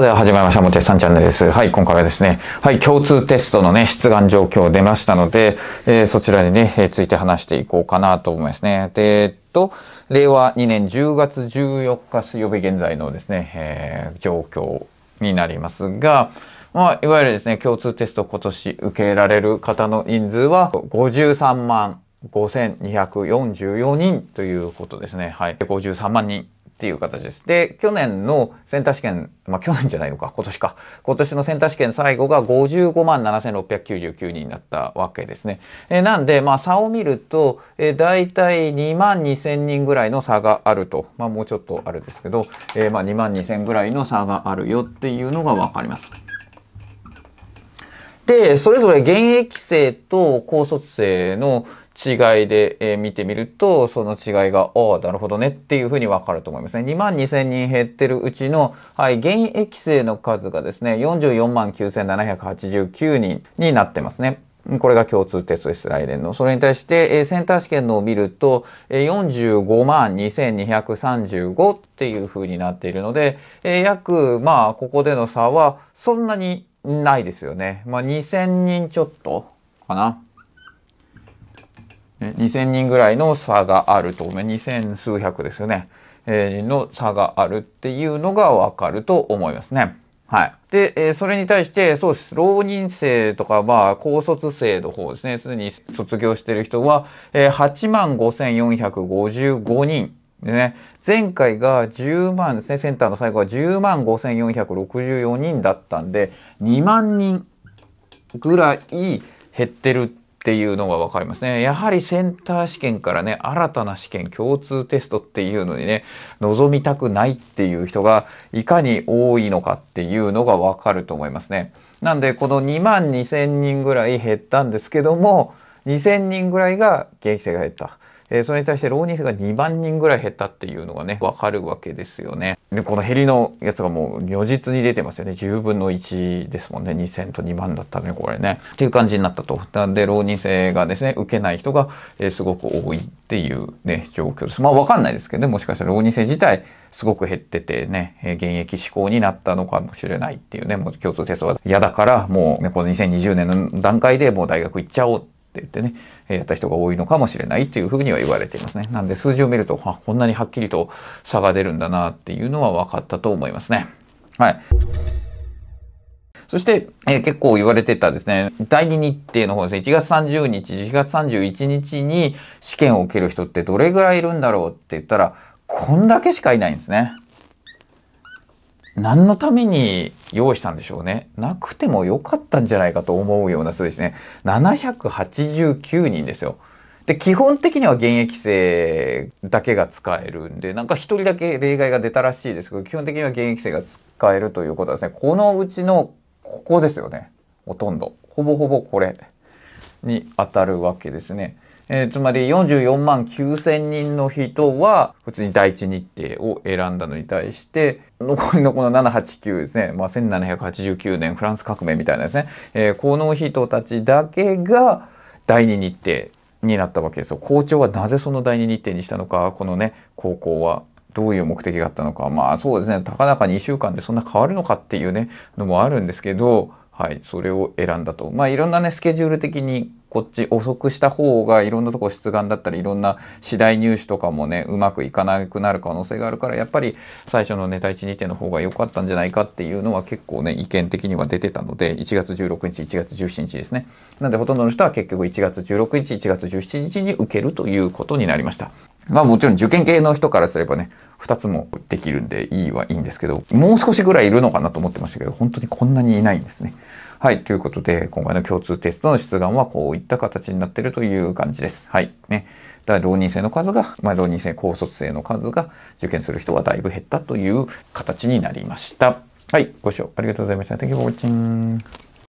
はい、では始まりました。もてさんチャンネルです。はい、今回はですね、はい、共通テストのね、出願状況出ましたので、えー、そちらにね、えー、ついて話していこうかなと思いますね。で、えっと、令和2年10月14日水曜日現在のですね、えー、状況になりますが、まあ、いわゆるですね、共通テスト今年受けられる方の人数は53万5244人ということですね。はい。53万人っていう形です。で、去年のセンター試験、まあ去年じゃないのか、今年か。今年のセンター試験最後が55万7699人だったわけですね。えなんで、まあ差を見ると、え大体2万2000人ぐらいの差があると。まあもうちょっとあるんですけど、えまあ2万2000ぐらいの差があるよっていうのがわかります。で、それぞれ現役生と高卒生の、違いで、え見てみると、その違いが、おあ、なるほどねっていうふうにわかると思いますね。2万2000人減ってるうちの、はい、現役生の数がですね、44万9789人になってますね。これが共通テストです、来年の。それに対して、えセンター試験のを見ると、え45万2235っていうふうになっているので、え約、まあ、ここでの差はそんなにないですよね。まあ、2000人ちょっとかな。2000人ぐらいの差があると、ね、2000数百ですよね、えー、の差があるっていうのがわかると思いますね。はい。で、えー、それに対して、そうです。浪人生とか、まあ、高卒生の方ですね。すでに卒業してる人は、えー、8万5455人。でね、前回が10万ですね、センターの最後は10万5464人だったんで、2万人ぐらい減ってるっっていうのが分かりますね。やはりセンター試験からね、新たな試験、共通テストっていうのにね、望みたくないっていう人がいかに多いのかっていうのが分かると思いますね。なんで、この2万2 0人ぐらい減ったんですけども、2,000人ぐらいが現役生が減った。えー、それに対して浪人生が2万人ぐらい減ったっていうのがね、わかるわけですよね。で、この減りのやつがもう如実に出てますよね。10分の1ですもんね。2000と2万だったね、これね。っていう感じになったと。なんで、浪人生がですね、受けない人が、えー、すごく多いっていうね、状況です。まあ、わかんないですけどね、もしかしたら浪人生自体すごく減っててね、えー、現役志向になったのかもしれないっていうね、もう共通テストは嫌だから、もうね、この2020年の段階でもう大学行っちゃおうって言ってね、やった人が多いのかもしれないっていうふうには言われていますね。なんで数字を見ると、あ、こんなにはっきりと差が出るんだなっていうのは分かったと思いますね。はい。そして、えー、結構言われてたですね、第2日程の方ですね、1月30日、1月31日に試験を受ける人ってどれぐらいいるんだろうって言ったら、こんだけしかいないんですね。何のために用意したんでしょうね。なくてもよかったんじゃないかと思うような数ですね。789人ですよ。で、基本的には現役生だけが使えるんで、なんか一人だけ例外が出たらしいですけど、基本的には現役生が使えるということはですね、このうちのここですよね。ほとんど。ほぼほぼこれに当たるわけですね。えー、つまり44万9,000人の人は普通に第一日程を選んだのに対して残りのこの789ですね、まあ、1789年フランス革命みたいなですね、えー、この人たちだけが第二日程になったわけですよ。校長はなぜその第二日程にしたのかこのね高校はどういう目的があったのかまあそうですねたかなか2週間でそんな変わるのかっていうねのもあるんですけど、はい、それを選んだと。まあいろんなねスケジュール的にこっち遅くした方がいろんなとこ出願だったりいろんな次第入手とかもねうまくいかなくなる可能性があるからやっぱり最初のネタ12点の方が良かったんじゃないかっていうのは結構ね意見的には出てたので1月16日1月17日ですねなんでほとんどの人は結局1月16日1月17日に受けるということになりました。まあもちろん受験系の人からすればね、2つもできるんでいいはいいんですけど、もう少しぐらいいるのかなと思ってましたけど、本当にこんなにいないんですね。はい。ということで、今回の共通テストの出願はこういった形になってるという感じです。はい。ね。だ浪人生の数が、まあ、浪人生、高卒生の数が受験する人はだいぶ減ったという形になりました。はい。ご視聴ありがとうございました。Thank you for watching.